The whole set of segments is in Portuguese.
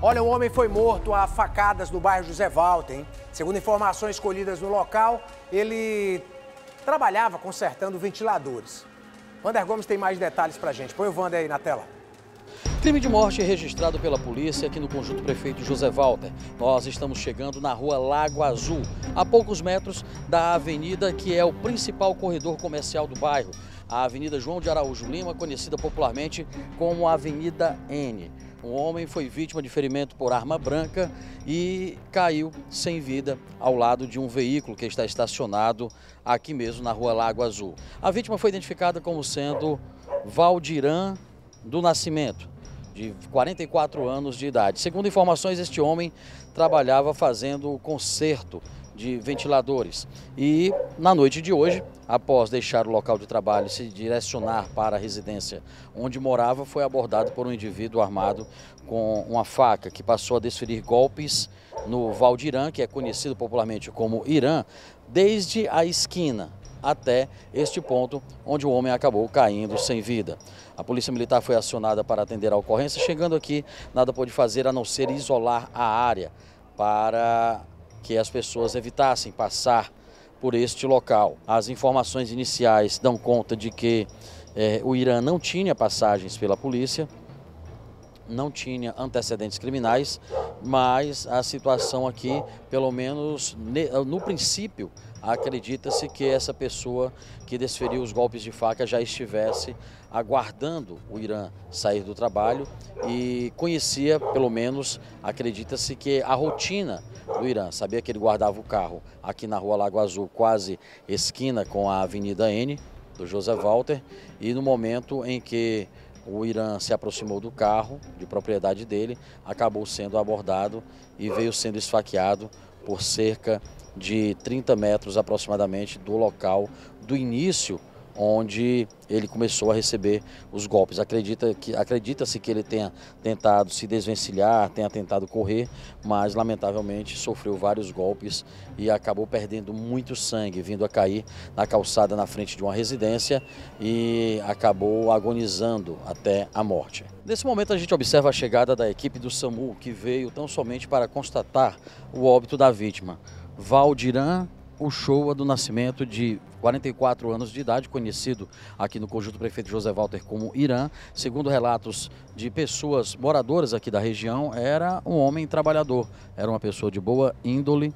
Olha, um homem foi morto a facadas no bairro José Walter, hein? Segundo informações colhidas no local, ele trabalhava consertando ventiladores. Vander Gomes tem mais detalhes pra gente. Põe o Vander aí na tela. Crime de morte registrado pela polícia aqui no Conjunto Prefeito José Walter. Nós estamos chegando na rua Lago Azul, a poucos metros da avenida que é o principal corredor comercial do bairro. A Avenida João de Araújo Lima, conhecida popularmente como Avenida N. Um homem foi vítima de ferimento por arma branca e caiu sem vida ao lado de um veículo que está estacionado aqui mesmo na rua Lago Azul. A vítima foi identificada como sendo Valdiran do Nascimento, de 44 anos de idade. Segundo informações, este homem trabalhava fazendo o conserto de ventiladores. E na noite de hoje, após deixar o local de trabalho e se direcionar para a residência onde morava, foi abordado por um indivíduo armado com uma faca que passou a desferir golpes no Valdirã, que é conhecido popularmente como Irã, desde a esquina até este ponto onde o homem acabou caindo sem vida. A Polícia Militar foi acionada para atender a ocorrência. Chegando aqui, nada pôde fazer a não ser isolar a área para que as pessoas evitassem passar por este local. As informações iniciais dão conta de que eh, o Irã não tinha passagens pela polícia, não tinha antecedentes criminais, mas a situação aqui, pelo menos no princípio, acredita-se que essa pessoa que desferiu os golpes de faca já estivesse aguardando o Irã sair do trabalho e conhecia, pelo menos, acredita-se que a rotina do Irã. Sabia que ele guardava o carro aqui na rua Lago Azul, quase esquina com a Avenida N, do José Walter, e no momento em que o Irã se aproximou do carro de propriedade dele, acabou sendo abordado e veio sendo esfaqueado por cerca de 30 metros aproximadamente do local do início onde ele começou a receber os golpes. Acredita que acredita-se que ele tenha tentado se desvencilhar, tenha tentado correr, mas lamentavelmente sofreu vários golpes e acabou perdendo muito sangue, vindo a cair na calçada na frente de uma residência e acabou agonizando até a morte. Nesse momento a gente observa a chegada da equipe do SAMU que veio tão somente para constatar o óbito da vítima. Valdiran o show é do nascimento de 44 anos de idade, conhecido aqui no conjunto prefeito José Walter como Irã. Segundo relatos de pessoas moradoras aqui da região, era um homem trabalhador, era uma pessoa de boa índole.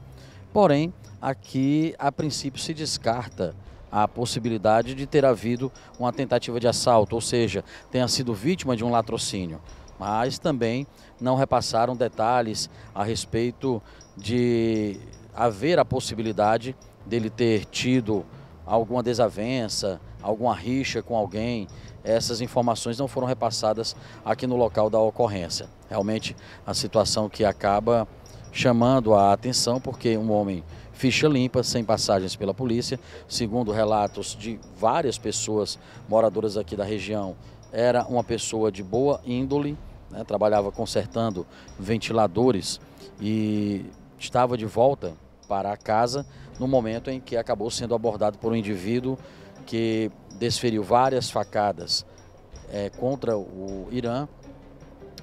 Porém, aqui a princípio se descarta a possibilidade de ter havido uma tentativa de assalto, ou seja, tenha sido vítima de um latrocínio. Mas também não repassaram detalhes a respeito de haver a possibilidade dele ter tido alguma desavença, alguma rixa com alguém. Essas informações não foram repassadas aqui no local da ocorrência. Realmente a situação que acaba chamando a atenção, porque um homem ficha limpa, sem passagens pela polícia, segundo relatos de várias pessoas moradoras aqui da região, era uma pessoa de boa índole, né? trabalhava consertando ventiladores e estava de volta para a casa no momento em que acabou sendo abordado por um indivíduo que desferiu várias facadas é, contra o Irã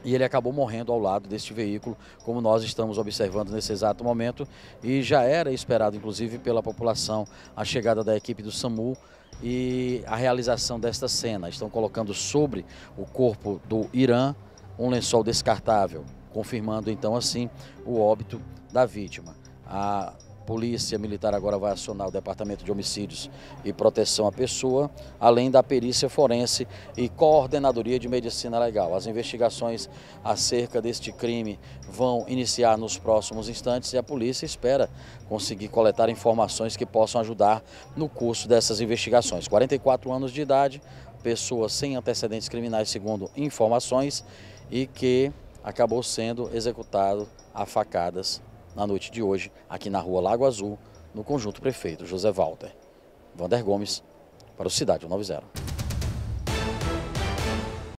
e ele acabou morrendo ao lado deste veículo, como nós estamos observando nesse exato momento. E já era esperado, inclusive, pela população, a chegada da equipe do SAMU e a realização desta cena. Estão colocando sobre o corpo do Irã um lençol descartável confirmando então assim o óbito da vítima. A Polícia Militar agora vai acionar o Departamento de Homicídios e Proteção à Pessoa, além da Perícia Forense e Coordenadoria de Medicina Legal. As investigações acerca deste crime vão iniciar nos próximos instantes e a polícia espera conseguir coletar informações que possam ajudar no curso dessas investigações. 44 anos de idade, pessoa sem antecedentes criminais, segundo informações, e que acabou sendo executado a facadas na noite de hoje, aqui na rua Lago Azul, no conjunto prefeito José Walter. Vander Gomes, para o Cidade 90.